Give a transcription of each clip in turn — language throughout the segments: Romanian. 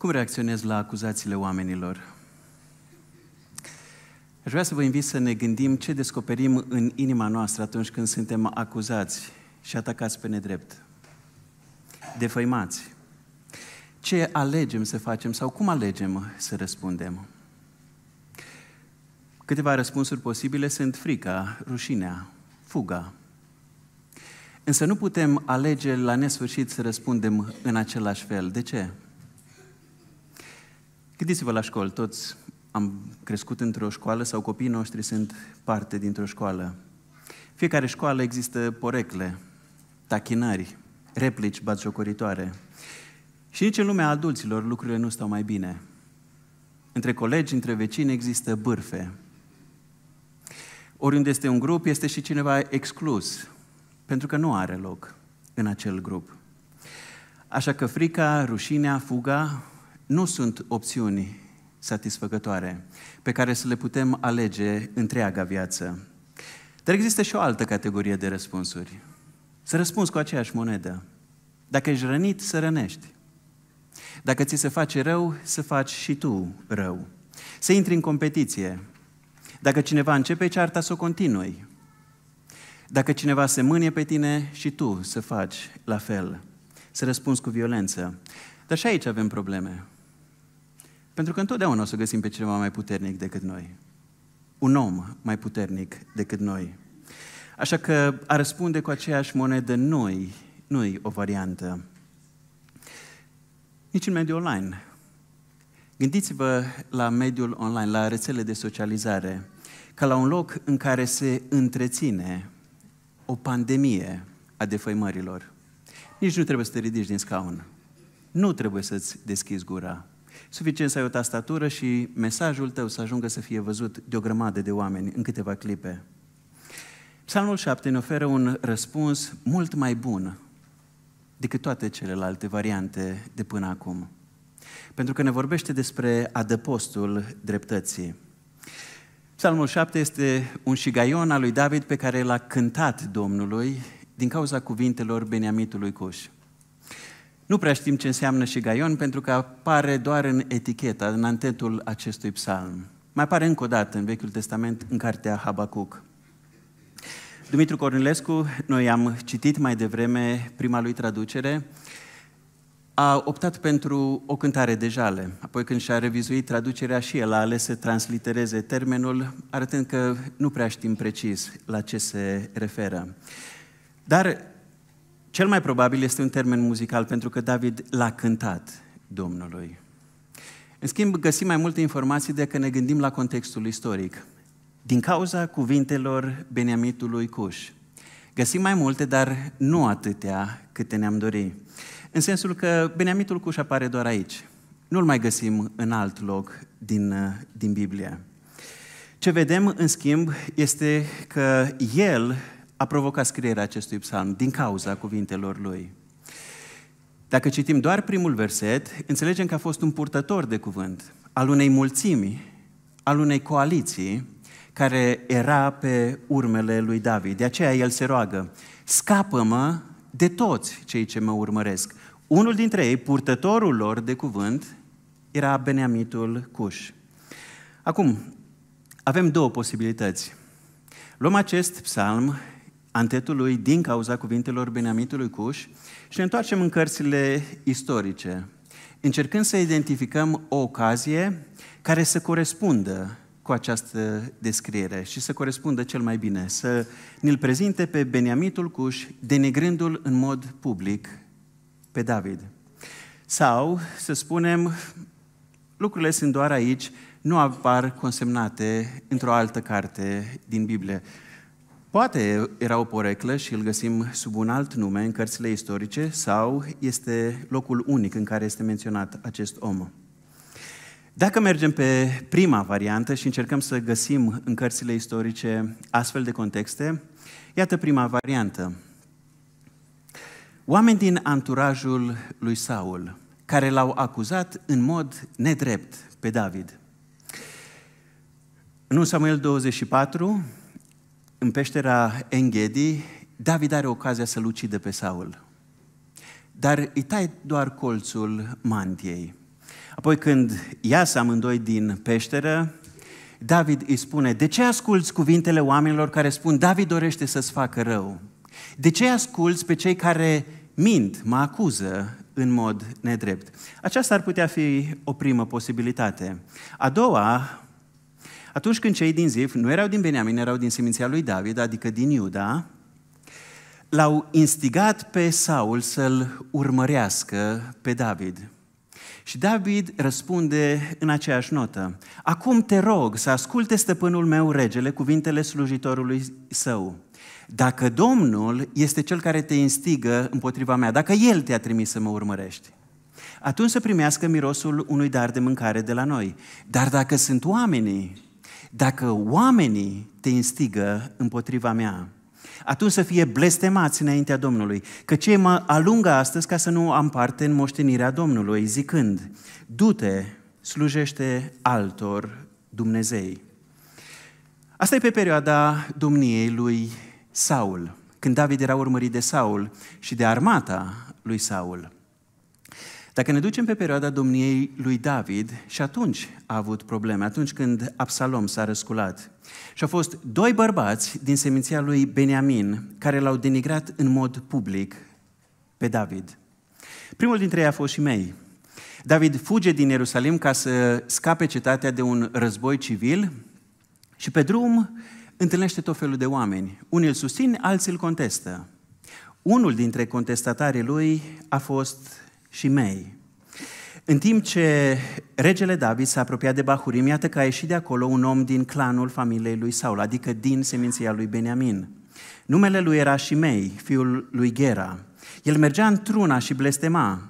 Cum reacționez la acuzațiile oamenilor? Aș vrea să vă invit să ne gândim ce descoperim în inima noastră atunci când suntem acuzați și atacați pe nedrept, defăimați. Ce alegem să facem sau cum alegem să răspundem? Câteva răspunsuri posibile sunt frica, rușinea, fuga. Însă nu putem alege la nesfârșit să răspundem în același fel. De ce? Gândiți-vă la școală, toți am crescut într-o școală sau copiii noștri sunt parte dintr-o școală. Fiecare școală există porecle, tachinări, replici batjocoritoare. Și nici în lumea adulților lucrurile nu stau mai bine. Între colegi, între vecini există bârfe. Oriunde este un grup, este și cineva exclus, pentru că nu are loc în acel grup. Așa că frica, rușinea, fuga nu sunt opțiuni satisfăcătoare pe care să le putem alege întreaga viață. Dar există și o altă categorie de răspunsuri. Să răspunzi cu aceeași monedă. Dacă ești rănit, să rănești. Dacă ți se face rău, să faci și tu rău. Să intri în competiție. Dacă cineva începe cearta, să o continui. Dacă cineva se mânie pe tine și tu să faci la fel, să răspunzi cu violență. Dar și aici avem probleme. Pentru că întotdeauna o să găsim pe cineva mai puternic decât noi. Un om mai puternic decât noi. Așa că a răspunde cu aceeași monedă noi nu o variantă. Nici în mediul online. Gândiți-vă la mediul online, la rețele de socializare, ca la un loc în care se întreține o pandemie a defăimărilor. Nici nu trebuie să te ridici din scaun. Nu trebuie să-ți deschizi gura. Suficient să ai o tastatură și mesajul tău să ajungă să fie văzut de o grămadă de oameni în câteva clipe. Psalmul 7 ne oferă un răspuns mult mai bun decât toate celelalte variante de până acum. Pentru că ne vorbește despre adăpostul dreptății. Psalmul 7 este un șigaion al lui David pe care l-a cântat Domnului din cauza cuvintelor Beniamitului Cuș. Nu prea știm ce înseamnă și gaion, pentru că apare doar în eticheta, în antetul acestui psalm. Mai apare încă o dată în Vechiul Testament, în cartea Habacuc. Dumitru Cornilescu, noi am citit mai devreme prima lui traducere, a optat pentru o cântare de jale. Apoi când și-a revizuit traducerea și el a ales să translitereze termenul, arătând că nu prea știm precis la ce se referă. Dar cel mai probabil este un termen muzical, pentru că David l-a cântat Domnului. În schimb, găsim mai multe informații dacă ne gândim la contextul istoric. Din cauza cuvintelor Beniamitului Cuș. Găsim mai multe, dar nu atâtea câte ne-am dori. În sensul că Beniamitul Cuș apare doar aici. Nu-l mai găsim în alt loc din, din Biblie. Ce vedem, în schimb, este că el a provocat scrierea acestui psalm din cauza cuvintelor lui. Dacă citim doar primul verset, înțelegem că a fost un purtător de cuvânt al unei mulțimi, al unei coaliții care era pe urmele lui David. De aceea el se roagă, scapă-mă de toți cei ce mă urmăresc. Unul dintre ei, purtătorul lor de cuvânt, era Beniamitul Cuș. Acum, avem două posibilități. Luăm acest psalm antetului din cauza cuvintelor Beniamitului Cuș și ne întoarcem în cărțile istorice, încercând să identificăm o ocazie care să corespundă cu această descriere și să corespundă cel mai bine, să ne-l prezinte pe Beniamitul Cuș, denigrându l în mod public pe David. Sau, să spunem, lucrurile sunt doar aici, nu apar consemnate într-o altă carte din Biblie. Poate era o poreclă și îl găsim sub un alt nume în cărțile istorice sau este locul unic în care este menționat acest om. Dacă mergem pe prima variantă și încercăm să găsim în cărțile istorice astfel de contexte, iată prima variantă. Oameni din anturajul lui Saul, care l-au acuzat în mod nedrept pe David. În 1 Samuel 24, în peștera Enghedi, David are ocazia să-l ucide pe Saul. Dar îi taie doar colțul mantiei. Apoi când iasă amândoi din peșteră, David îi spune, de ce asculți cuvintele oamenilor care spun David dorește să-ți facă rău? De ce asculți pe cei care mint, mă acuză în mod nedrept? Aceasta ar putea fi o primă posibilitate. A doua atunci când cei din Zif nu erau din Beniamin, erau din seminția lui David, adică din Iuda, l-au instigat pe Saul să-l urmărească pe David. Și David răspunde în aceeași notă. Acum te rog să asculte stăpânul meu, regele, cuvintele slujitorului său. Dacă Domnul este cel care te instigă împotriva mea, dacă El te-a trimis să mă urmărești, atunci să primească mirosul unui dar de mâncare de la noi. Dar dacă sunt oamenii dacă oamenii te instigă împotriva mea, atunci să fie blestemați înaintea Domnului, că ce mă alungă astăzi ca să nu am parte în moștenirea Domnului, zicând, du-te, slujește altor Dumnezei. Asta e pe perioada domniei lui Saul, când David era urmărit de Saul și de armata lui Saul. Dacă ne ducem pe perioada domniei lui David, și atunci a avut probleme, atunci când Absalom s-a răsculat. Și au fost doi bărbați din seminția lui Beniamin care l-au denigrat în mod public pe David. Primul dintre ei a fost și mei. David fuge din Ierusalim ca să scape cetatea de un război civil și pe drum întâlnește tot felul de oameni. Unii îl susțin, alții îl contestă. Unul dintre contestatarii lui a fost și mei. În timp ce regele David s-a apropiat de Bahurim, iată că a ieșit de acolo un om din clanul familiei lui Saul, adică din seminția lui Beniamin. Numele lui era Shimei, fiul lui Gera. El mergea în truna și blestema.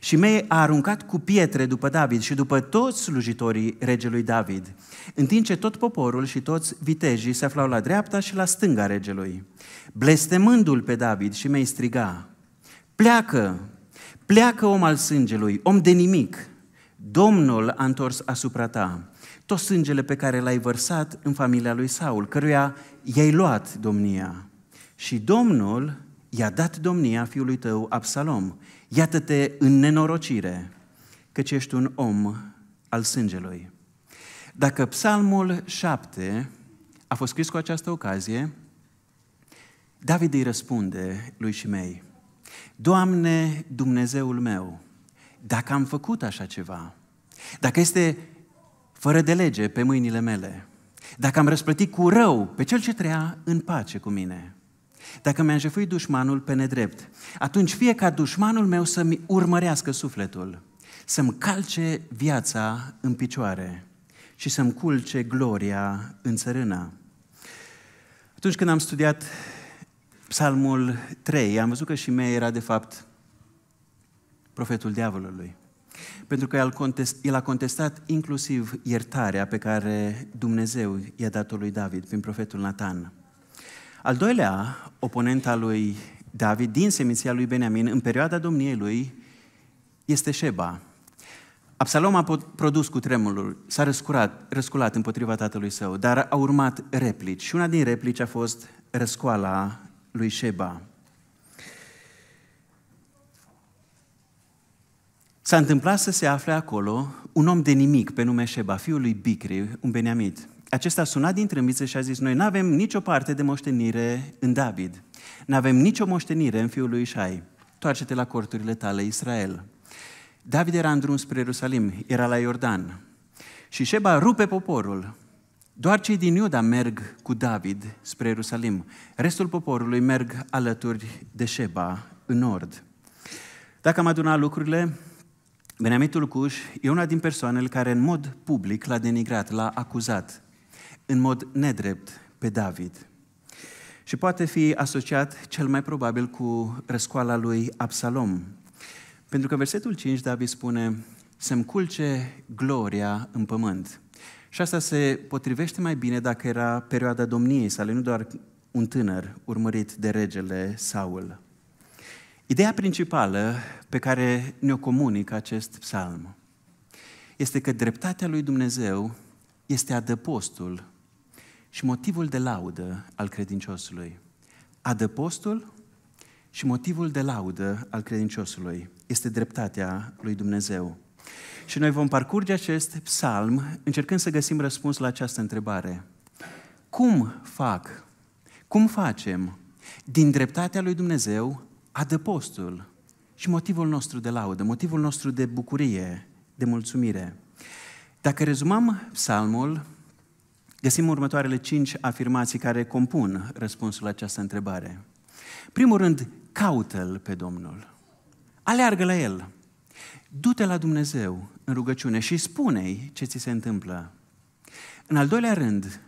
Shimei a aruncat cu pietre după David și după toți slujitorii regelui David, în timp ce tot poporul și toți vitejii se aflau la dreapta și la stânga regelui. Blestemându-l pe David, Shimei striga, Pleacă, Pleacă om al sângelui, om de nimic. Domnul a întors asupra ta tot sângele pe care l-ai vărsat în familia lui Saul, căruia i-ai luat domnia. Și Domnul i-a dat domnia fiului tău, Absalom. Iată-te în nenorocire, căci ești un om al sângelui. Dacă psalmul 7 a fost scris cu această ocazie, David îi răspunde lui Shimei, Doamne Dumnezeul meu, dacă am făcut așa ceva, dacă este fără de lege pe mâinile mele, dacă am răsplătit cu rău pe cel ce trăia în pace cu mine, dacă mi-a jefuit dușmanul pe nedrept, atunci fie ca dușmanul meu să-mi urmărească sufletul, să-mi calce viața în picioare și să-mi culce gloria în țărână. Atunci când am studiat Psalmul 3, am văzut că și mea era de fapt profetul diavolului. Pentru că el, a contestat inclusiv iertarea pe care Dumnezeu i-a dat-o lui David prin profetul Nathan. Al doilea oponent al lui David din seminția lui Beniamin în perioada domniei lui este Sheba. Absalom a produs cu tremurul, s-a răsculat răsculat împotriva tatălui său, dar a urmat replici și una din replici a fost răscoala lui Sheba. S-a întâmplat să se afle acolo un om de nimic pe nume Sheba, fiul lui Bicri, un beniamit. Acesta a sunat din trâmbiță și a zis, noi nu avem nicio parte de moștenire în David. Nu avem nicio moștenire în fiul lui Ișai. Toarce-te la corturile tale, Israel. David era în drum spre Ierusalim, era la Iordan. Și Sheba rupe poporul doar cei din Iuda merg cu David spre Ierusalim. Restul poporului merg alături de Sheba, în nord. Dacă am adunat lucrurile, Benamitul Cuș e una din persoanele care în mod public l-a denigrat, l-a acuzat, în mod nedrept pe David. Și poate fi asociat cel mai probabil cu răscoala lui Absalom. Pentru că versetul 5 David spune, să-mi culce gloria în pământ. Și asta se potrivește mai bine dacă era perioada domniei sale, nu doar un tânăr urmărit de regele Saul. Ideea principală pe care ne-o comunică acest psalm este că dreptatea lui Dumnezeu este adăpostul și motivul de laudă al credinciosului. Adăpostul și motivul de laudă al credinciosului este dreptatea lui Dumnezeu. Și noi vom parcurge acest psalm încercând să găsim răspuns la această întrebare. Cum fac, cum facem din dreptatea lui Dumnezeu adăpostul și motivul nostru de laudă, motivul nostru de bucurie, de mulțumire? Dacă rezumăm psalmul, găsim următoarele cinci afirmații care compun răspunsul la această întrebare. Primul rând, caută-L pe Domnul. Aleargă la El du-te la Dumnezeu în rugăciune și spune-i ce ți se întâmplă. În al doilea rând,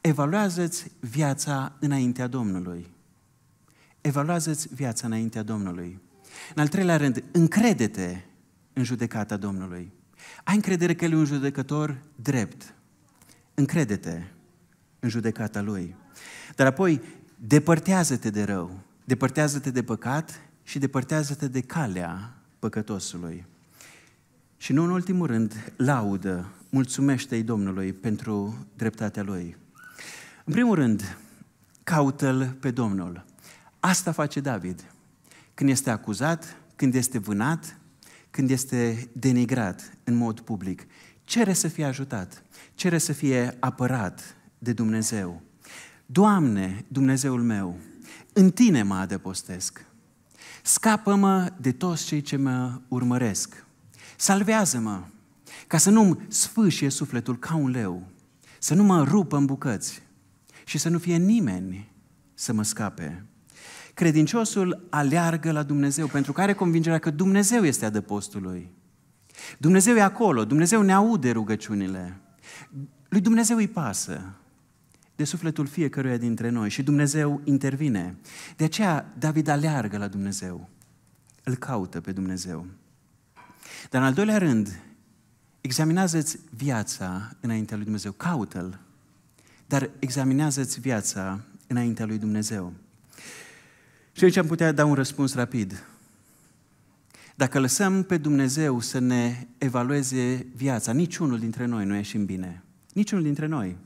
evaluează-ți viața înaintea Domnului. Evaluează-ți viața înaintea Domnului. În al treilea rând, încrede-te în judecata Domnului. Ai încredere că El e un judecător drept. Încrede-te în judecata Lui. Dar apoi, depărtează-te de rău, depărtează-te de păcat și depărtează-te de calea păcătosului. Și nu în ultimul rând, laudă, mulțumește-i Domnului pentru dreptatea Lui. În primul rând, caută-L pe Domnul. Asta face David. Când este acuzat, când este vânat, când este denigrat în mod public, cere să fie ajutat, cere să fie apărat de Dumnezeu. Doamne, Dumnezeul meu, în Tine mă adăpostesc. Scapă-mă de toți cei ce mă urmăresc. Salvează-mă, ca să nu-mi sfâșie sufletul ca un leu, să nu mă rupă în bucăți și să nu fie nimeni să mă scape. Credinciosul aleargă la Dumnezeu pentru că are convingerea că Dumnezeu este adăpostul lui. Dumnezeu e acolo, Dumnezeu ne aude rugăciunile. Lui Dumnezeu îi pasă de sufletul fiecăruia dintre noi și Dumnezeu intervine. De aceea David aleargă la Dumnezeu, îl caută pe Dumnezeu. Dar în al doilea rând, examinează-ți viața înaintea lui Dumnezeu, caută-L, dar examinează-ți viața înaintea lui Dumnezeu. Și aici am putea da un răspuns rapid. Dacă lăsăm pe Dumnezeu să ne evalueze viața, niciunul dintre noi nu ieșim bine. Niciunul dintre noi.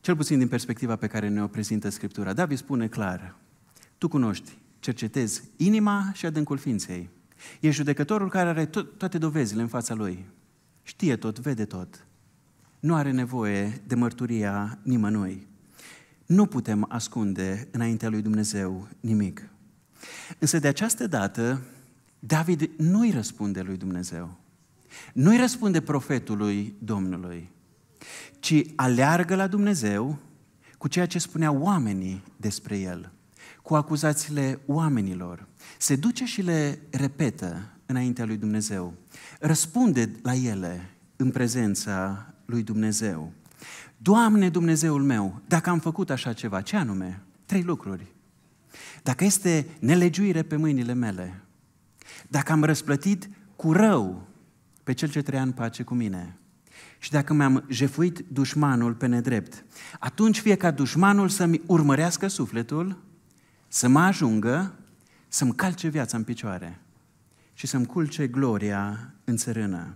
Cel puțin din perspectiva pe care ne-o prezintă Scriptura. David spune clar, tu cunoști, cercetezi inima și adâncul ființei. E judecătorul care are to- toate dovezile în fața lui. Știe tot, vede tot. Nu are nevoie de mărturia nimănui. Nu putem ascunde înaintea lui Dumnezeu nimic. Însă de această dată, David nu-i răspunde lui Dumnezeu. Nu-i răspunde profetului Domnului, ci aleargă la Dumnezeu cu ceea ce spunea oamenii despre el cu acuzațiile oamenilor. Se duce și le repetă înaintea lui Dumnezeu. Răspunde la ele în prezența lui Dumnezeu. Doamne Dumnezeul meu, dacă am făcut așa ceva, ce anume? Trei lucruri. Dacă este nelegiuire pe mâinile mele, dacă am răsplătit cu rău pe cel ce trăia în pace cu mine și dacă mi-am jefuit dușmanul pe nedrept, atunci fie ca dușmanul să-mi urmărească sufletul să mă ajungă să-mi calce viața în picioare și să-mi culce gloria în țărână.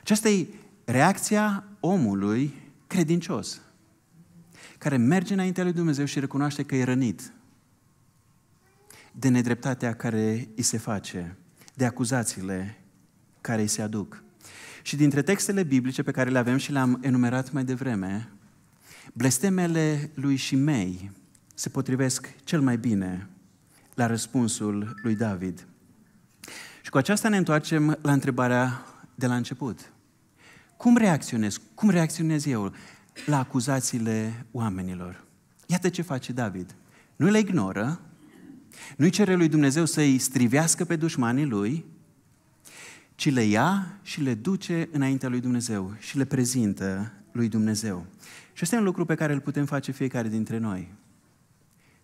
Aceasta e reacția omului credincios, care merge înaintea lui Dumnezeu și recunoaște că e rănit de nedreptatea care îi se face, de acuzațiile care îi se aduc. Și dintre textele biblice pe care le avem și le-am enumerat mai devreme, blestemele lui și mei se potrivesc cel mai bine la răspunsul lui David. Și cu aceasta ne întoarcem la întrebarea de la început. Cum reacționez? Cum reacționez eu la acuzațiile oamenilor? Iată ce face David. Nu le ignoră, nu-i cere lui Dumnezeu să-i strivească pe dușmanii lui, ci le ia și le duce înaintea lui Dumnezeu și le prezintă lui Dumnezeu. Și este un lucru pe care îl putem face fiecare dintre noi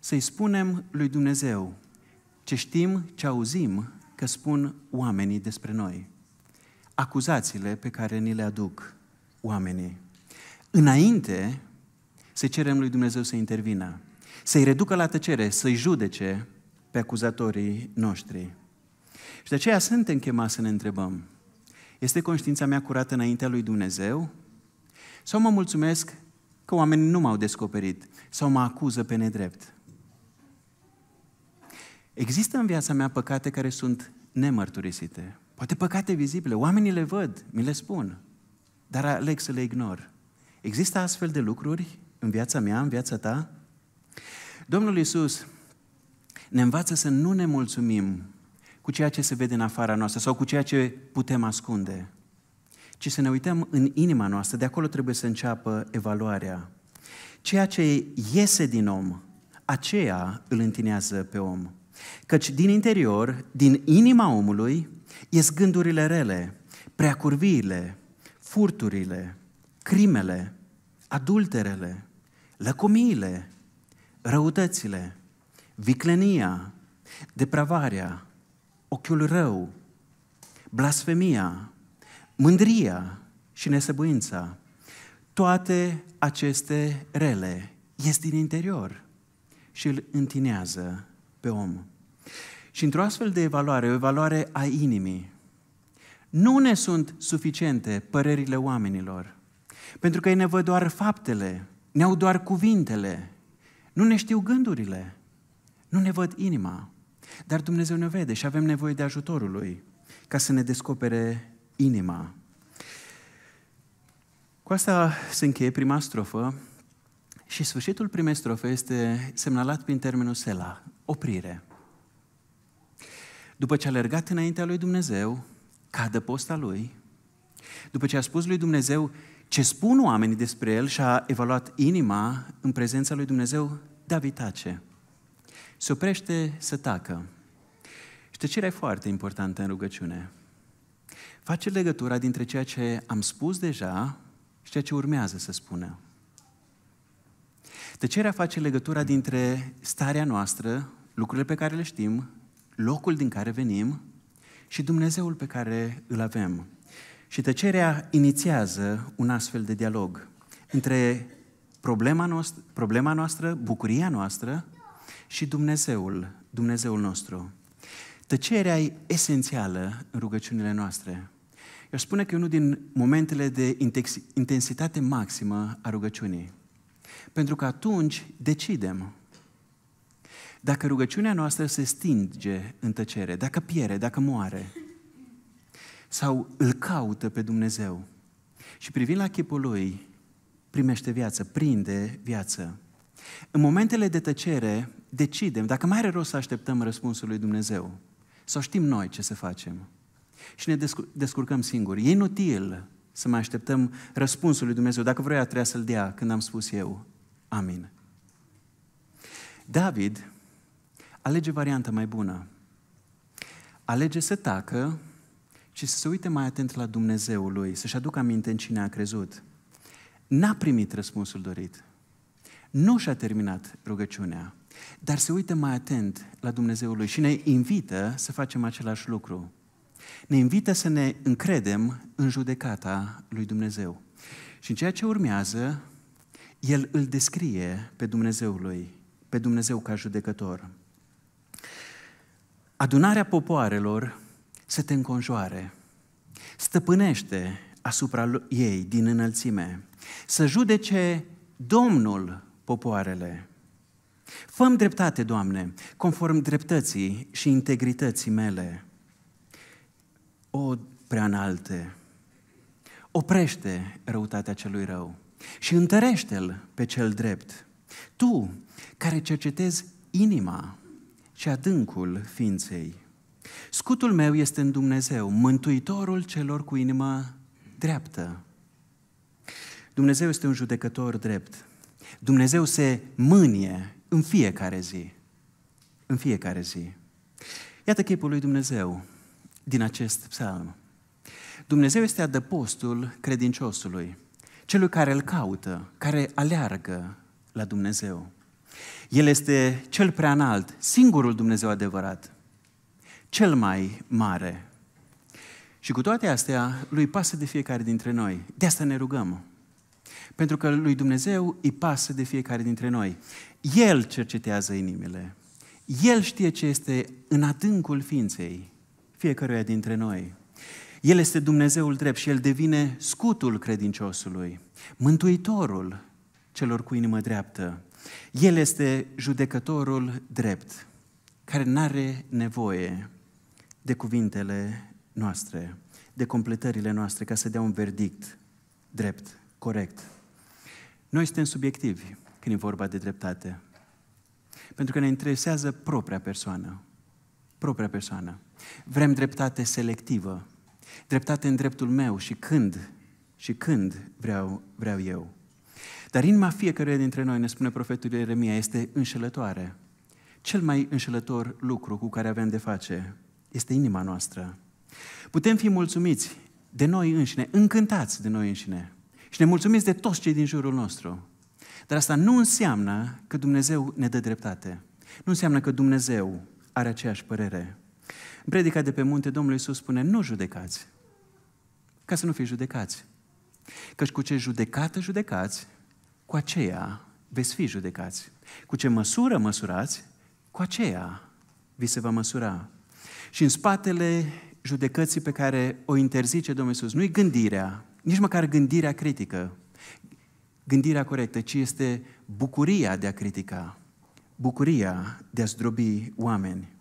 să-i spunem lui Dumnezeu ce știm, ce auzim, că spun oamenii despre noi. Acuzațiile pe care ni le aduc oamenii. Înainte să cerem lui Dumnezeu să intervină, să-i reducă la tăcere, să-i judece pe acuzatorii noștri. Și de aceea suntem chemați să ne întrebăm, este conștiința mea curată înaintea lui Dumnezeu? Sau mă mulțumesc că oamenii nu m-au descoperit sau mă acuză pe nedrept? Există în viața mea păcate care sunt nemărturisite. Poate păcate vizibile. Oamenii le văd, mi le spun, dar aleg să le ignor. Există astfel de lucruri în viața mea, în viața ta? Domnul Iisus ne învață să nu ne mulțumim cu ceea ce se vede în afara noastră sau cu ceea ce putem ascunde, ci să ne uităm în inima noastră, de acolo trebuie să înceapă evaluarea. Ceea ce iese din om, aceea îl întinează pe om. Căci din interior, din inima omului, ies gândurile rele, preacurviile, furturile, crimele, adulterele, lăcomiile, răutățile, viclenia, depravarea, ochiul rău, blasfemia, mândria și nesăbuința. Toate aceste rele ies din interior și îl întinează pe om. Și într-o astfel de evaluare, o evaluare a inimii, nu ne sunt suficiente părerile oamenilor, pentru că ei ne văd doar faptele, ne au doar cuvintele, nu ne știu gândurile, nu ne văd inima. Dar Dumnezeu ne vede și avem nevoie de ajutorul Lui ca să ne descopere inima. Cu asta se încheie prima strofă și sfârșitul primei strofe este semnalat prin termenul Sela, oprire. După ce a alergat înaintea lui Dumnezeu, cadă posta lui, după ce a spus lui Dumnezeu ce spun oamenii despre el și a evaluat inima în prezența lui Dumnezeu, David tace. Se oprește să tacă. Și tăcerea e foarte importantă în rugăciune. Face legătura dintre ceea ce am spus deja și ceea ce urmează să spună. Tăcerea face legătura dintre starea noastră, lucrurile pe care le știm, locul din care venim și Dumnezeul pe care îl avem. Și tăcerea inițiază un astfel de dialog între problema noastră, problema noastră bucuria noastră și Dumnezeul, Dumnezeul nostru. Tăcerea e esențială în rugăciunile noastre. Eu spune că e unul din momentele de intensitate maximă a rugăciunii. Pentru că atunci decidem. Dacă rugăciunea noastră se stinge în tăcere, dacă piere, dacă moare, sau îl caută pe Dumnezeu și privind la chipul lui, primește viață, prinde viață. În momentele de tăcere decidem dacă mai are rost să așteptăm răspunsul lui Dumnezeu sau știm noi ce să facem și ne descurcăm singuri. E inutil să mai așteptăm răspunsul lui Dumnezeu. Dacă vrea, trebuia să-l dea când am spus eu. Amin. David alege varianta mai bună. Alege să tacă și să se uite mai atent la Dumnezeul lui, să-și aducă aminte în cine a crezut. N-a primit răspunsul dorit. Nu și-a terminat rugăciunea, dar se uită mai atent la Dumnezeul lui și ne invită să facem același lucru. Ne invită să ne încredem în judecata lui Dumnezeu. Și în ceea ce urmează, el îl descrie pe Dumnezeu lui, pe Dumnezeu ca judecător. Adunarea popoarelor să te înconjoare, stăpânește asupra ei din înălțime, să judece Domnul popoarele. Făm dreptate, Doamne, conform dreptății și integrității mele. O, prea oprește răutatea celui rău și întărește-l pe cel drept. Tu, care cercetezi inima și adâncul ființei. Scutul meu este în Dumnezeu, mântuitorul celor cu inima dreaptă. Dumnezeu este un judecător drept. Dumnezeu se mânie în fiecare zi. În fiecare zi. Iată chipul lui Dumnezeu din acest psalm. Dumnezeu este adăpostul credinciosului celui care îl caută, care aleargă la Dumnezeu. El este cel prea înalt, singurul Dumnezeu adevărat, cel mai mare. Și cu toate astea, lui pasă de fiecare dintre noi. De asta ne rugăm. Pentru că lui Dumnezeu îi pasă de fiecare dintre noi. El cercetează inimile. El știe ce este în adâncul ființei fiecăruia dintre noi. El este Dumnezeul drept și El devine scutul credinciosului, mântuitorul celor cu inimă dreaptă. El este judecătorul drept, care nu are nevoie de cuvintele noastre, de completările noastre, ca să dea un verdict drept, corect. Noi suntem subiectivi când e vorba de dreptate, pentru că ne interesează propria persoană. Propria persoană. Vrem dreptate selectivă, dreptate în dreptul meu și când, și când vreau, vreau eu. Dar inima fiecăruia dintre noi, ne spune profetul Ieremia, este înșelătoare. Cel mai înșelător lucru cu care avem de face este inima noastră. Putem fi mulțumiți de noi înșine, încântați de noi înșine și ne mulțumiți de toți cei din jurul nostru. Dar asta nu înseamnă că Dumnezeu ne dă dreptate. Nu înseamnă că Dumnezeu are aceeași părere. În predica de pe munte, Domnul Iisus spune, nu judecați, ca să nu fiți judecați. Căci cu ce judecată judecați, cu aceea veți fi judecați. Cu ce măsură măsurați, cu aceea vi se va măsura. Și în spatele judecății pe care o interzice Domnul Iisus, nu-i gândirea, nici măcar gândirea critică, gândirea corectă, ci este bucuria de a critica, bucuria de a zdrobi oameni.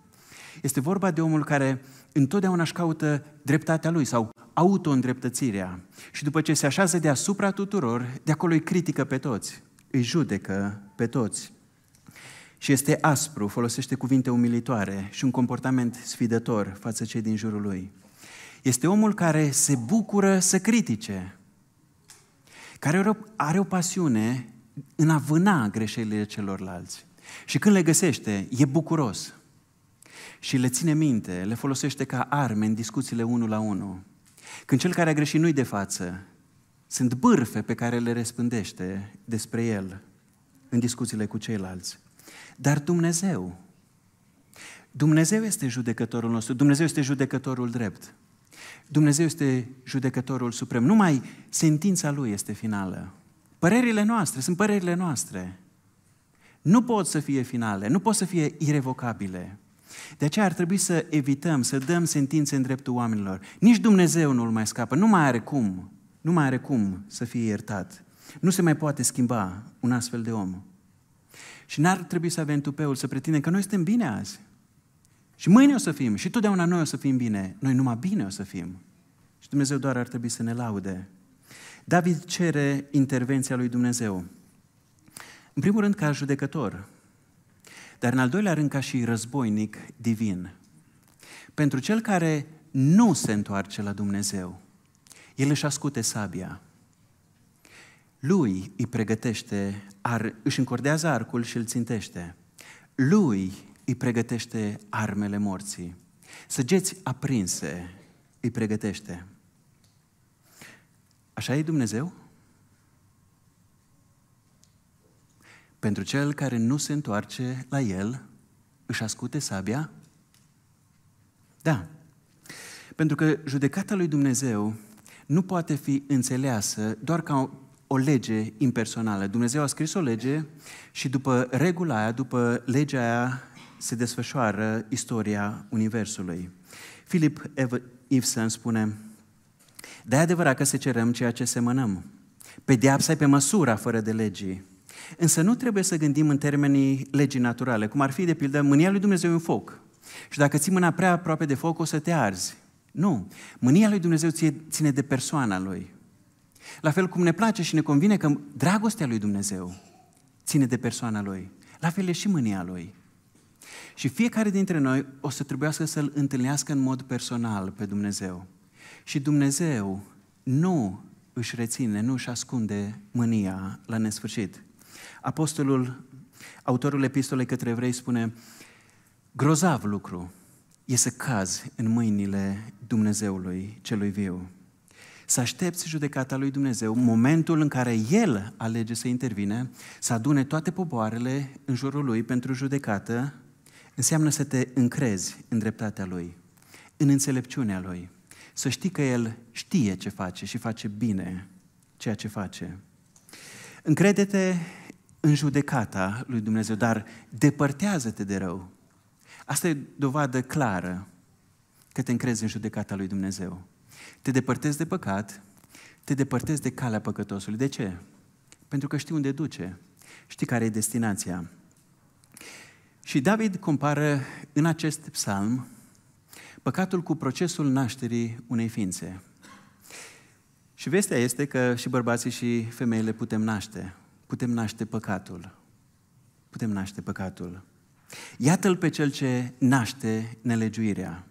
Este vorba de omul care întotdeauna își caută dreptatea lui sau auto-îndreptățirea. Și după ce se așează deasupra tuturor, de acolo îi critică pe toți, îi judecă pe toți. Și este aspru, folosește cuvinte umilitoare și un comportament sfidător față cei din jurul lui. Este omul care se bucură să critique, care are o, are o pasiune în a vâna greșelile celorlalți. Și când le găsește, e bucuros și le ține minte, le folosește ca arme în discuțiile unul la unul. Când cel care a greșit nu-i de față, sunt bârfe pe care le răspândește despre el în discuțiile cu ceilalți. Dar Dumnezeu, Dumnezeu este judecătorul nostru, Dumnezeu este judecătorul drept. Dumnezeu este judecătorul suprem. Numai sentința Lui este finală. Părerile noastre sunt părerile noastre. Nu pot să fie finale, nu pot să fie irevocabile. De aceea ar trebui să evităm, să dăm sentințe în dreptul oamenilor. Nici Dumnezeu nu-l mai scapă, nu mai are cum, nu mai are cum să fie iertat. Nu se mai poate schimba un astfel de om. Și n-ar trebui să avem tupeul să pretindem că noi suntem bine azi. Și mâine o să fim, și totdeauna noi o să fim bine. Noi numai bine o să fim. Și Dumnezeu doar ar trebui să ne laude. David cere intervenția lui Dumnezeu. În primul rând ca judecător, dar în al doilea rând ca și războinic divin. Pentru cel care nu se întoarce la Dumnezeu, el își ascute sabia. Lui îi pregătește, ar, își încordează arcul și îl țintește. Lui îi pregătește armele morții. Săgeți aprinse îi pregătește. Așa e Dumnezeu? Pentru cel care nu se întoarce la el, își ascute sabia? Da. Pentru că judecata lui Dumnezeu nu poate fi înțeleasă doar ca o, lege impersonală. Dumnezeu a scris o lege și după regula aia, după legea aia, se desfășoară istoria Universului. Philip Ibsen spune, de adevărat că se cerem ceea ce semănăm. Pedeapsa e pe măsura fără de legii. Însă nu trebuie să gândim în termenii legii naturale, cum ar fi, de pildă, mânia lui Dumnezeu e un foc. Și dacă ții mâna prea aproape de foc, o să te arzi. Nu. Mânia lui Dumnezeu ține de persoana lui. La fel cum ne place și ne convine că dragostea lui Dumnezeu ține de persoana lui. La fel e și mânia lui. Și fiecare dintre noi o să trebuiască să-L întâlnească în mod personal pe Dumnezeu. Și Dumnezeu nu își reține, nu își ascunde mânia la nesfârșit. Apostolul, autorul epistolei către evrei spune, grozav lucru e să cazi în mâinile Dumnezeului celui viu. Să aștepți judecata lui Dumnezeu, momentul în care El alege să intervine, să adune toate popoarele în jurul Lui pentru judecată, înseamnă să te încrezi în dreptatea Lui, în înțelepciunea Lui, să știi că El știe ce face și face bine ceea ce face. Încredete te în judecata lui Dumnezeu, dar depărtează-te de rău. Asta e dovadă clară că te încrezi în judecata lui Dumnezeu. Te depărtezi de păcat, te depărtezi de calea păcătosului. De ce? Pentru că știi unde duce, știi care e destinația. Și David compară în acest psalm păcatul cu procesul nașterii unei ființe. Și vestea este că și bărbații și femeile putem naște putem naște păcatul. Putem naște păcatul. Iată-l pe cel ce naște nelegiuirea.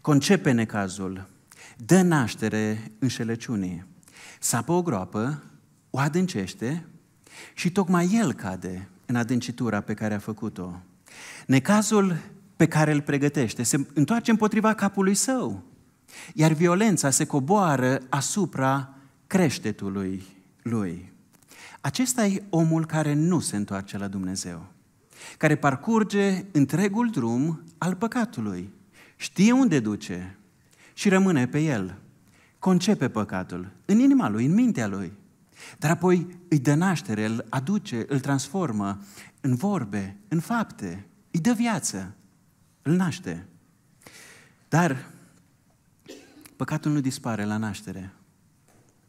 Concepe necazul, dă naștere înșelăciunii, sapă o groapă, o adâncește și tocmai el cade în adâncitura pe care a făcut-o. Necazul pe care îl pregătește se întoarce împotriva capului său, iar violența se coboară asupra creștetului lui. Acesta e omul care nu se întoarce la Dumnezeu, care parcurge întregul drum al păcatului, știe unde duce și rămâne pe el, concepe păcatul în inima lui, în mintea lui, dar apoi îi dă naștere, îl aduce, îl transformă în vorbe, în fapte, îi dă viață, îl naște. Dar păcatul nu dispare la naștere,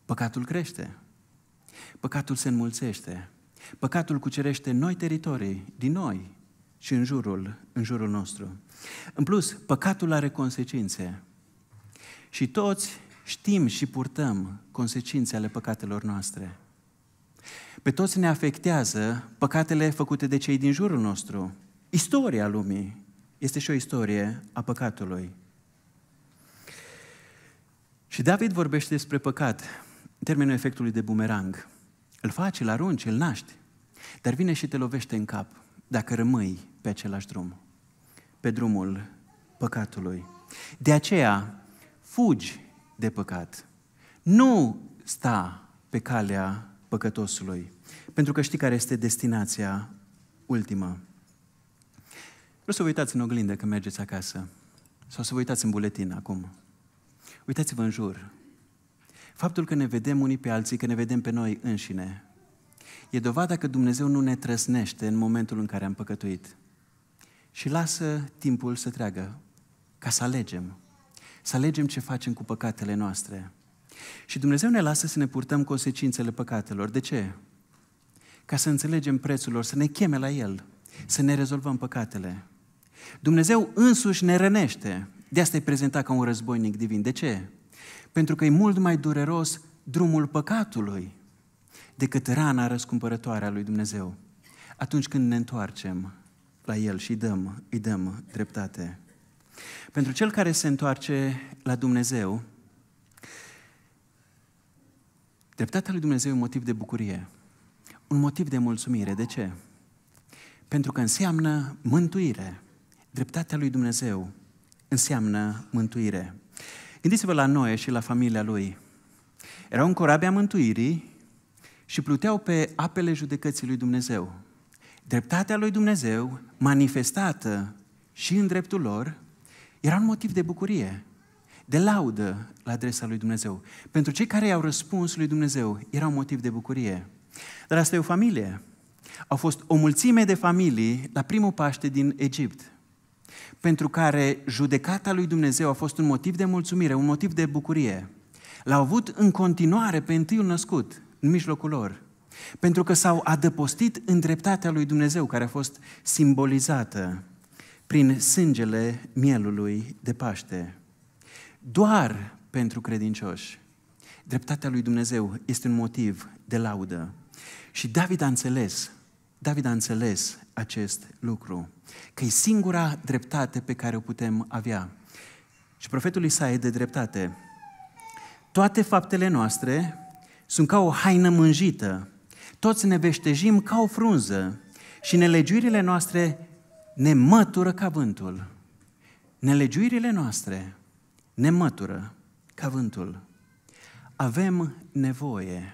păcatul crește păcatul se înmulțește. Păcatul cucerește noi teritorii, din noi și în jurul, în jurul nostru. În plus, păcatul are consecințe. Și toți știm și purtăm consecințele păcatelor noastre. Pe toți ne afectează păcatele făcute de cei din jurul nostru. Istoria lumii este și o istorie a păcatului. Și David vorbește despre păcat, termenul efectului de bumerang. Îl faci, îl arunci, îl naști. Dar vine și te lovește în cap dacă rămâi pe același drum, pe drumul păcatului. De aceea, fugi de păcat. Nu sta pe calea păcătosului, pentru că știi care este destinația ultimă. Vreau să vă uitați în oglindă când mergeți acasă sau să vă uitați în buletin acum. Uitați-vă în jur, Faptul că ne vedem unii pe alții, că ne vedem pe noi înșine, e dovada că Dumnezeu nu ne trăsnește în momentul în care am păcătuit. Și lasă timpul să treagă, ca să alegem. Să alegem ce facem cu păcatele noastre. Și Dumnezeu ne lasă să ne purtăm consecințele păcatelor. De ce? Ca să înțelegem prețul lor, să ne cheme la El, să ne rezolvăm păcatele. Dumnezeu însuși ne rănește. De asta e prezentat ca un războinic divin. De ce? Pentru că e mult mai dureros drumul păcatului decât rana răscumpărătoare a lui Dumnezeu. Atunci când ne întoarcem la El și îi dăm, îi dăm dreptate. Pentru cel care se întoarce la Dumnezeu, dreptatea lui Dumnezeu e un motiv de bucurie, un motiv de mulțumire. De ce? Pentru că înseamnă mântuire. Dreptatea lui Dumnezeu înseamnă mântuire. Gândiți-vă la Noe și la familia lui. Erau în corabia mântuirii și pluteau pe apele judecății lui Dumnezeu. Dreptatea lui Dumnezeu, manifestată și în dreptul lor, era un motiv de bucurie, de laudă la adresa lui Dumnezeu. Pentru cei care i-au răspuns lui Dumnezeu, era un motiv de bucurie. Dar asta e o familie. Au fost o mulțime de familii la primul paște din Egipt pentru care judecata lui Dumnezeu a fost un motiv de mulțumire, un motiv de bucurie, l-au avut în continuare pe întâiul născut, în mijlocul lor, pentru că s-au adăpostit în dreptatea lui Dumnezeu, care a fost simbolizată prin sângele mielului de Paște. Doar pentru credincioși. Dreptatea lui Dumnezeu este un motiv de laudă. Și David a înțeles, David a înțeles acest lucru că e singura dreptate pe care o putem avea. Și profetul Isaia de dreptate. Toate faptele noastre sunt ca o haină mânjită, toți ne veștejim ca o frunză și nelegiurile noastre ne mătură ca vântul. Nelegiurile noastre ne mătură ca vântul. Avem nevoie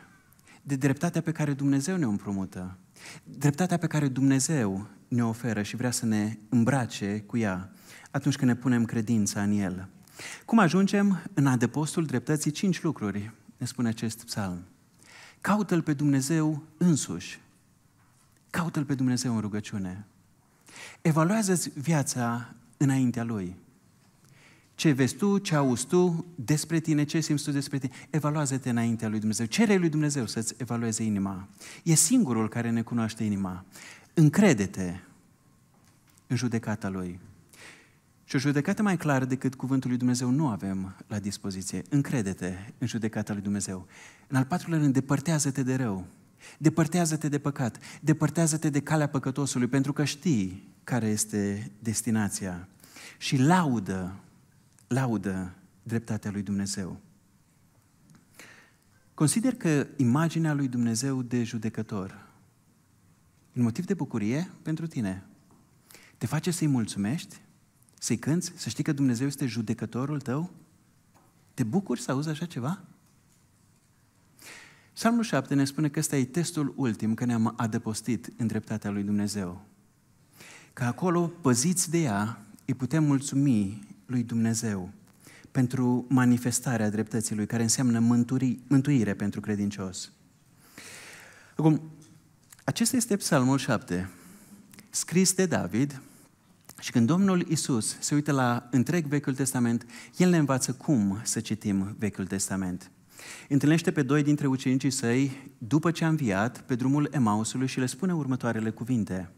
de dreptatea pe care Dumnezeu ne împrumută, dreptatea pe care Dumnezeu ne oferă și vrea să ne îmbrace cu ea atunci când ne punem credința în El. Cum ajungem în adăpostul dreptății? Cinci lucruri, ne spune acest psalm. Caută-L pe Dumnezeu însuși. Caută-L pe Dumnezeu în rugăciune. Evaluează-ți viața înaintea Lui. Ce vezi tu, ce auzi tu despre tine, ce simți tu despre tine, evaluează-te înaintea lui Dumnezeu. Cere lui Dumnezeu să-ți evalueze inima. E singurul care ne cunoaște inima încredete te în judecata Lui. Și o judecată mai clară decât cuvântul lui Dumnezeu nu avem la dispoziție. Încredete te în judecata lui Dumnezeu. În al patrulea rând, depărtează-te de rău. Depărtează-te de păcat. Depărtează-te de calea păcătosului, pentru că știi care este destinația. Și laudă, laudă dreptatea lui Dumnezeu. Consider că imaginea lui Dumnezeu de judecător un motiv de bucurie pentru tine. Te face să-i mulțumești, să-i cânți, să știi că Dumnezeu este judecătorul tău? Te bucuri să auzi așa ceva? Psalmul 7 ne spune că ăsta e testul ultim, că ne-am adăpostit în dreptatea lui Dumnezeu. Că acolo, păziți de ea, îi putem mulțumi lui Dumnezeu pentru manifestarea dreptății lui, care înseamnă mântuire pentru credincios. Acum, acesta este psalmul 7, scris de David și când Domnul Isus se uită la întreg Vechiul Testament, El ne învață cum să citim Vechiul Testament. Întâlnește pe doi dintre ucenicii săi după ce a înviat pe drumul Emausului și le spune următoarele cuvinte.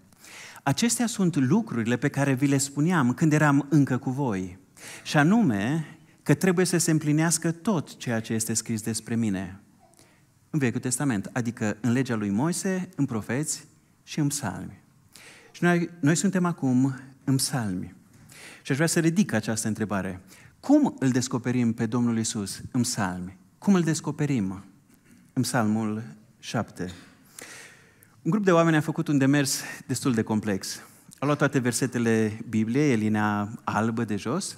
Acestea sunt lucrurile pe care vi le spuneam când eram încă cu voi. Și anume că trebuie să se împlinească tot ceea ce este scris despre mine în Vechiul Testament, adică în legea lui Moise, în profeți și în psalmi. Și noi, noi suntem acum în psalmi. Și aș vrea să ridic această întrebare. Cum îl descoperim pe Domnul Isus în psalmi? Cum îl descoperim? În psalmul 7. Un grup de oameni a făcut un demers destul de complex. Au luat toate versetele Bibliei, e linia albă de jos,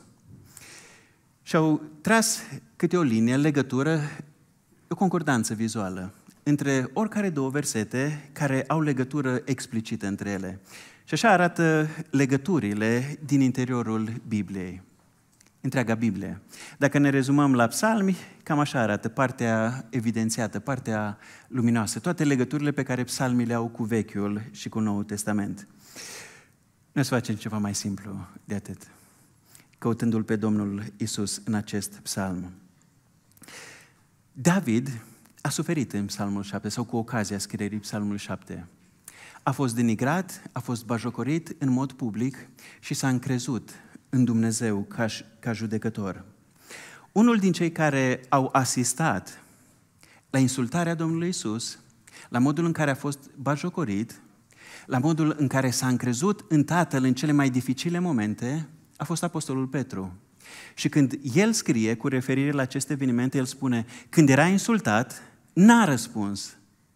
și au tras câte o linie, legătură o concordanță vizuală între oricare două versete care au legătură explicită între ele. Și așa arată legăturile din interiorul Bibliei, întreaga Biblie. Dacă ne rezumăm la psalmi, cam așa arată partea evidențiată, partea luminoasă, toate legăturile pe care psalmii le au cu Vechiul și cu Noul Testament. Noi să facem ceva mai simplu de atât, căutându-L pe Domnul Isus în acest psalm. David a suferit în Psalmul 7 sau cu ocazia scrierii Psalmului 7. A fost denigrat, a fost bajocorit în mod public și s-a încrezut în Dumnezeu ca, ca judecător. Unul din cei care au asistat la insultarea Domnului Isus, la modul în care a fost bajocorit, la modul în care s-a încrezut în Tatăl în cele mai dificile momente, a fost Apostolul Petru. Și când el scrie cu referire la aceste evenimente, el spune, când era insultat, n-a răspuns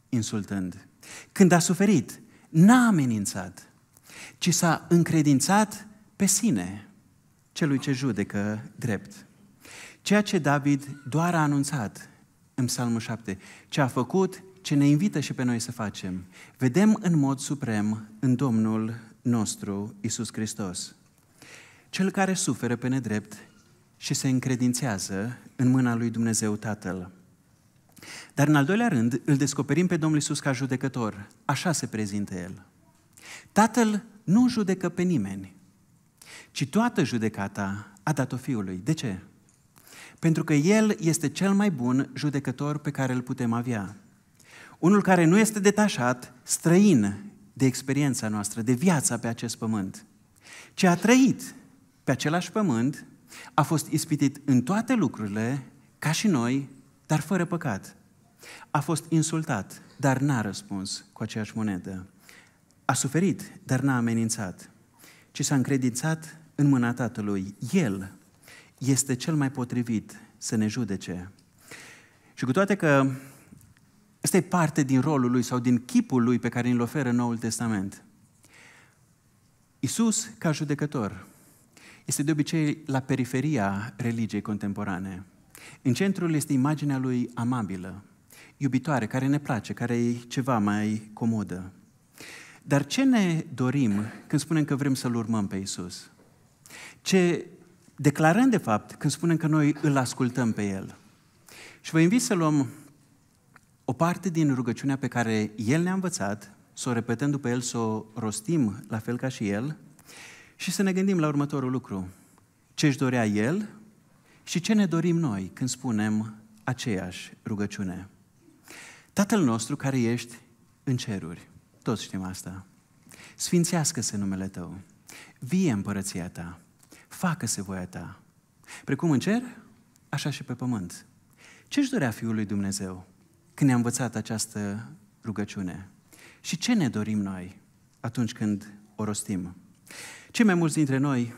insultând. Când a suferit, n-a amenințat, ci s-a încredințat pe sine celui ce judecă drept. Ceea ce David doar a anunțat în Psalmul 7, ce a făcut, ce ne invită și pe noi să facem, vedem în mod suprem în Domnul nostru Isus Hristos. Cel care suferă pe nedrept și se încredințează în mâna lui Dumnezeu Tatăl. Dar în al doilea rând, îl descoperim pe Domnul Isus ca judecător. Așa se prezintă El. Tatăl nu judecă pe nimeni, ci toată judecata a dat-o Fiului. De ce? Pentru că El este cel mai bun judecător pe care îl putem avea. Unul care nu este detașat, străin de experiența noastră, de viața pe acest pământ, ce a trăit pe același pământ a fost ispitit în toate lucrurile, ca și noi, dar fără păcat. A fost insultat, dar n-a răspuns cu aceeași monedă. A suferit, dar n-a amenințat, ci s-a încredințat în mâna Tatălui. El este cel mai potrivit să ne judece. Și cu toate că este parte din rolul lui sau din chipul lui pe care îl oferă Noul Testament. Isus, ca judecător, este de obicei la periferia religiei contemporane. În centrul este imaginea lui amabilă, iubitoare, care ne place, care e ceva mai comodă. Dar ce ne dorim când spunem că vrem să-L urmăm pe Isus? Ce declarăm, de fapt, când spunem că noi îl ascultăm pe El? Și vă invit să luăm o parte din rugăciunea pe care El ne-a învățat, să o repetăm după El, să o rostim la fel ca și El, și să ne gândim la următorul lucru. Ce își dorea el și ce ne dorim noi când spunem aceeași rugăciune. Tatăl nostru care ești în ceruri, toți știm asta, sfințească-se numele Tău, vie împărăția Ta, facă-se voia Ta, precum în cer, așa și pe pământ. Ce-și dorea Fiul lui Dumnezeu când ne-a învățat această rugăciune? Și ce ne dorim noi atunci când o rostim? Cei mai mulți dintre noi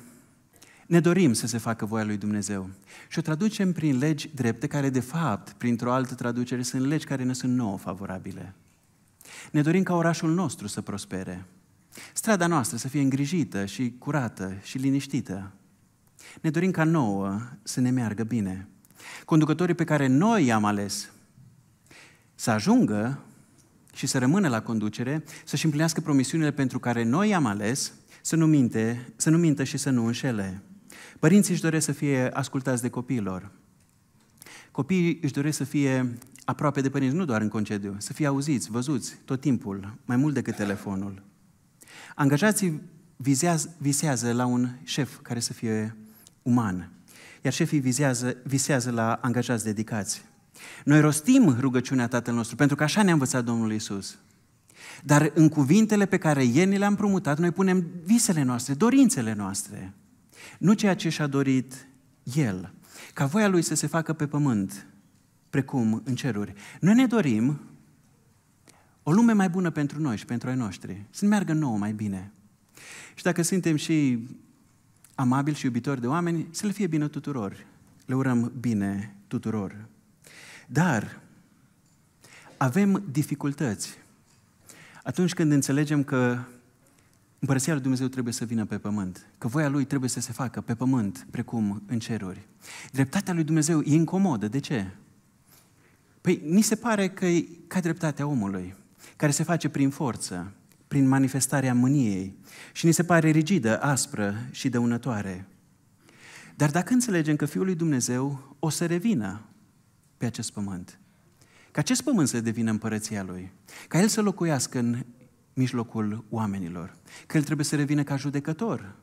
ne dorim să se facă voia lui Dumnezeu și o traducem prin legi drepte care, de fapt, printr-o altă traducere, sunt legi care ne sunt nouă favorabile. Ne dorim ca orașul nostru să prospere, strada noastră să fie îngrijită și curată și liniștită. Ne dorim ca nouă să ne meargă bine. Conducătorii pe care noi i-am ales să ajungă și să rămână la conducere, să-și împlinească promisiunile pentru care noi i-am ales să nu, minte, să nu mintă și să nu înșele. Părinții își doresc să fie ascultați de copiilor. Copiii își doresc să fie aproape de părinți, nu doar în concediu, să fie auziți, văzuți, tot timpul, mai mult decât telefonul. Angajații visează, visează la un șef care să fie uman, iar șefii visează, visează la angajați dedicați. Noi rostim rugăciunea Tatăl nostru, pentru că așa ne-a învățat Domnul Isus. Dar în cuvintele pe care ei ni le-am promutat, noi punem visele noastre, dorințele noastre. Nu ceea ce și-a dorit El. Ca voia Lui să se facă pe pământ, precum în ceruri. Noi ne dorim o lume mai bună pentru noi și pentru ai noștri. Să ne meargă nouă mai bine. Și dacă suntem și amabili și iubitori de oameni, să le fie bine tuturor. Le urăm bine tuturor. Dar avem dificultăți atunci când înțelegem că Împărăția lui Dumnezeu trebuie să vină pe pământ, că voia Lui trebuie să se facă pe pământ, precum în ceruri. Dreptatea lui Dumnezeu e incomodă. De ce? Păi ni se pare că e ca dreptatea omului, care se face prin forță, prin manifestarea mâniei și ni se pare rigidă, aspră și dăunătoare. Dar dacă înțelegem că Fiul lui Dumnezeu o să revină pe acest pământ, ca acest pământ să devină împărăția Lui, ca El să locuiască în mijlocul oamenilor, că El trebuie să revină ca judecător.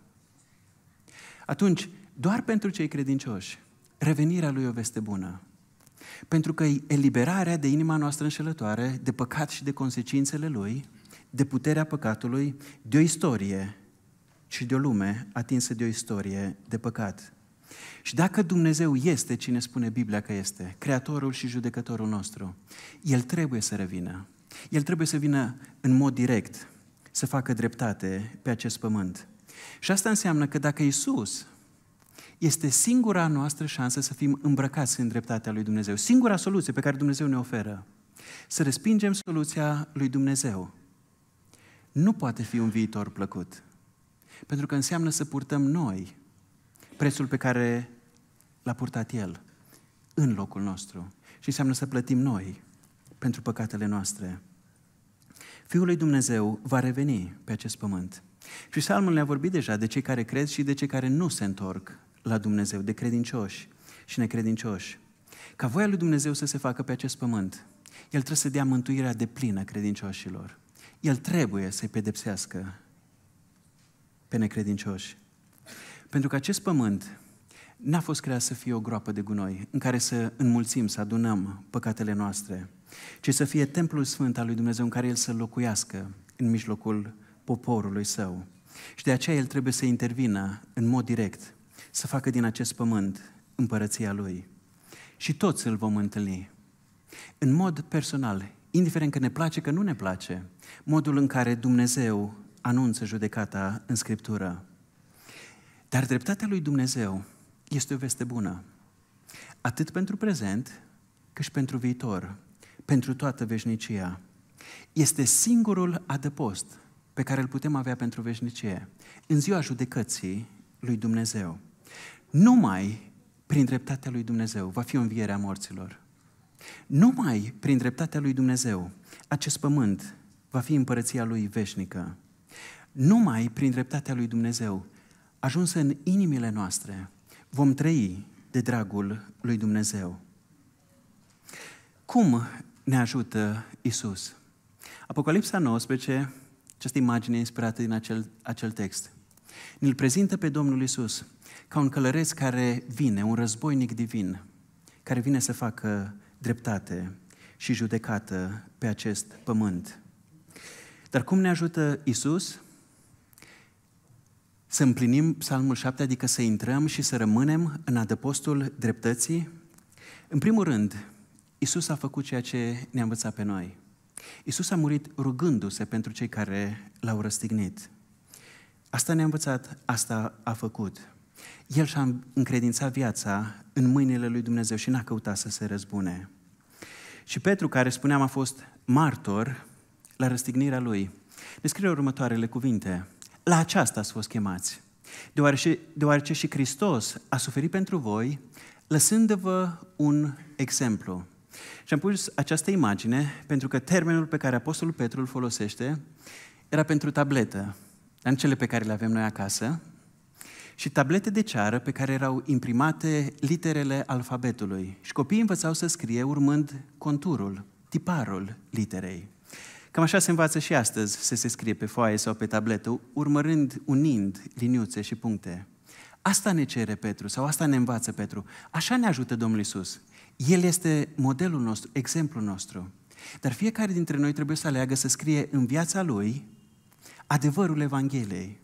Atunci, doar pentru cei credincioși, revenirea Lui e o veste bună. Pentru că eliberarea de inima noastră înșelătoare, de păcat și de consecințele Lui, de puterea păcatului, de o istorie și de o lume atinsă de o istorie de păcat. Și dacă Dumnezeu este cine spune Biblia că este, Creatorul și Judecătorul nostru, El trebuie să revină. El trebuie să vină în mod direct, să facă dreptate pe acest pământ. Și asta înseamnă că dacă Isus este singura noastră șansă să fim îmbrăcați în dreptatea lui Dumnezeu, singura soluție pe care Dumnezeu ne oferă, să respingem soluția lui Dumnezeu, nu poate fi un viitor plăcut. Pentru că înseamnă să purtăm noi prețul pe care l-a purtat El în locul nostru și înseamnă să plătim noi pentru păcatele noastre. Fiul lui Dumnezeu va reveni pe acest pământ. Și Salmul ne-a vorbit deja de cei care cred și de cei care nu se întorc la Dumnezeu, de credincioși și necredincioși. Ca voia lui Dumnezeu să se facă pe acest pământ, El trebuie să dea mântuirea de plină credincioșilor. El trebuie să-i pedepsească pe necredincioși. Pentru că acest pământ n-a fost creat să fie o groapă de gunoi în care să înmulțim, să adunăm păcatele noastre, ci să fie templul sfânt al lui Dumnezeu în care El să locuiască în mijlocul poporului său. Și de aceea El trebuie să intervină în mod direct, să facă din acest pământ împărăția Lui. Și toți îl vom întâlni. În mod personal, indiferent că ne place, că nu ne place, modul în care Dumnezeu anunță judecata în Scriptură. Dar dreptatea lui Dumnezeu este o veste bună, atât pentru prezent, cât și pentru viitor, pentru toată veșnicia. Este singurul adăpost pe care îl putem avea pentru veșnicie, în ziua judecății lui Dumnezeu. Numai prin dreptatea lui Dumnezeu va fi o înviere a morților. Numai prin dreptatea lui Dumnezeu acest pământ va fi împărăția lui veșnică. Numai prin dreptatea lui Dumnezeu ajuns în inimile noastre, vom trăi de dragul lui Dumnezeu. Cum ne ajută Isus? Apocalipsa 19, această imagine inspirată din acel, acel text, ne-l prezintă pe Domnul Isus ca un călăreț care vine, un războinic divin, care vine să facă dreptate și judecată pe acest pământ. Dar cum ne ajută Isus? să împlinim Psalmul 7, adică să intrăm și să rămânem în adăpostul dreptății? În primul rând, Isus a făcut ceea ce ne-a învățat pe noi. Isus a murit rugându-se pentru cei care l-au răstignit. Asta ne-a învățat, asta a făcut. El și-a încredințat viața în mâinile lui Dumnezeu și n-a căutat să se răzbune. Și Petru, care spuneam a fost martor la răstignirea lui, ne scrie următoarele cuvinte. La aceasta ați fost chemați, deoarece, deoarece și Hristos a suferit pentru voi, lăsându-vă un exemplu. Și am pus această imagine pentru că termenul pe care Apostolul Petru îl folosește era pentru tabletă, în cele pe care le avem noi acasă, și tablete de ceară pe care erau imprimate literele alfabetului. Și copiii învățau să scrie urmând conturul, tiparul literei. Cam așa se învață și astăzi să se scrie pe foaie sau pe tabletă, urmărând, unind liniuțe și puncte. Asta ne cere Petru sau asta ne învață Petru. Așa ne ajută Domnul Isus. El este modelul nostru, exemplul nostru. Dar fiecare dintre noi trebuie să aleagă să scrie în viața lui adevărul Evangheliei,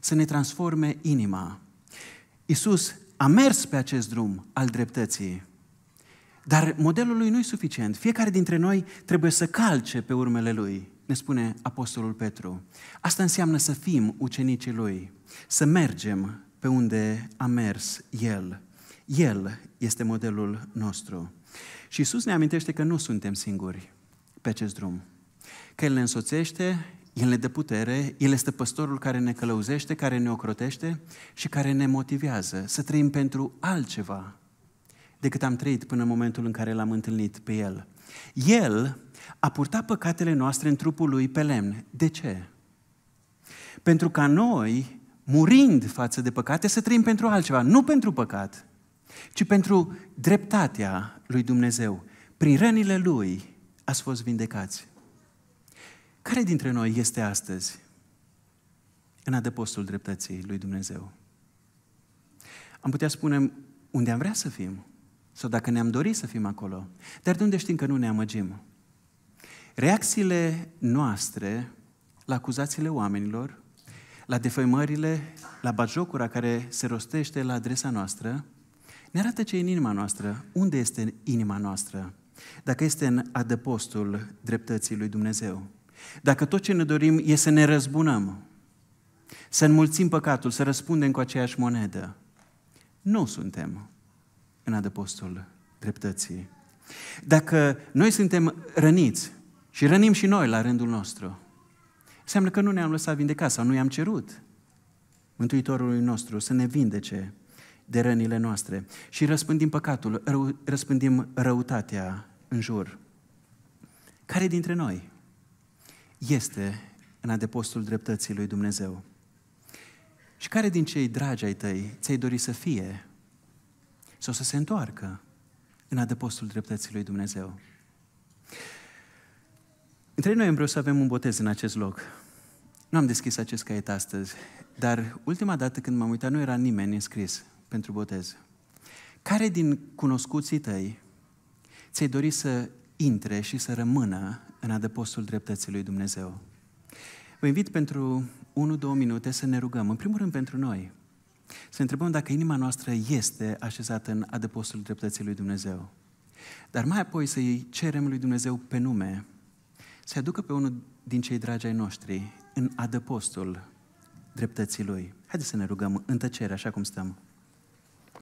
să ne transforme inima. Isus a mers pe acest drum al dreptății. Dar modelul lui nu e suficient. Fiecare dintre noi trebuie să calce pe urmele lui, ne spune Apostolul Petru. Asta înseamnă să fim ucenicii lui, să mergem pe unde a mers el. El este modelul nostru. Și Iisus ne amintește că nu suntem singuri pe acest drum. Că El ne însoțește, El ne dă putere, El este păstorul care ne călăuzește, care ne ocrotește și care ne motivează să trăim pentru altceva decât am trăit până în momentul în care l-am întâlnit pe El. El a purtat păcatele noastre în trupul Lui pe lemn. De ce? Pentru ca noi, murind față de păcate, să trăim pentru altceva, nu pentru păcat, ci pentru dreptatea lui Dumnezeu. Prin rănile Lui ați fost vindecați. Care dintre noi este astăzi în adăpostul dreptății lui Dumnezeu? Am putea spune unde am vrea să fim. Sau dacă ne-am dorit să fim acolo. Dar de unde știm că nu ne amăgim? Reacțiile noastre la acuzațiile oamenilor, la defăimările, la bajocura care se rostește la adresa noastră, ne arată ce e în inima noastră, unde este inima noastră, dacă este în adăpostul dreptății lui Dumnezeu. Dacă tot ce ne dorim e să ne răzbunăm, să înmulțim păcatul, să răspundem cu aceeași monedă, nu suntem în adăpostul dreptății. Dacă noi suntem răniți și rănim și noi la rândul nostru, înseamnă că nu ne-am lăsat vindecat sau nu i-am cerut Mântuitorului nostru să ne vindece de rănile noastre și răspândim păcatul, rău, răspândim răutatea în jur. Care dintre noi este în adăpostul dreptății lui Dumnezeu? Și care din cei dragi ai tăi ți-ai dori să fie sau să se întoarcă în adăpostul dreptății lui Dumnezeu. În 3 noiembrie o să avem un botez în acest loc. Nu am deschis acest caiet astăzi, dar ultima dată când m-am uitat nu era nimeni înscris pentru botez. Care din cunoscuții tăi ți-ai dori să intre și să rămână în adăpostul dreptății lui Dumnezeu? Vă invit pentru 1-2 minute să ne rugăm, în primul rând pentru noi, să întrebăm dacă inima noastră este așezată în adăpostul dreptății lui Dumnezeu. Dar mai apoi să-i cerem lui Dumnezeu pe nume, să-i aducă pe unul din cei dragi ai noștri în adăpostul dreptății lui. Haideți să ne rugăm în tăcere, așa cum stăm.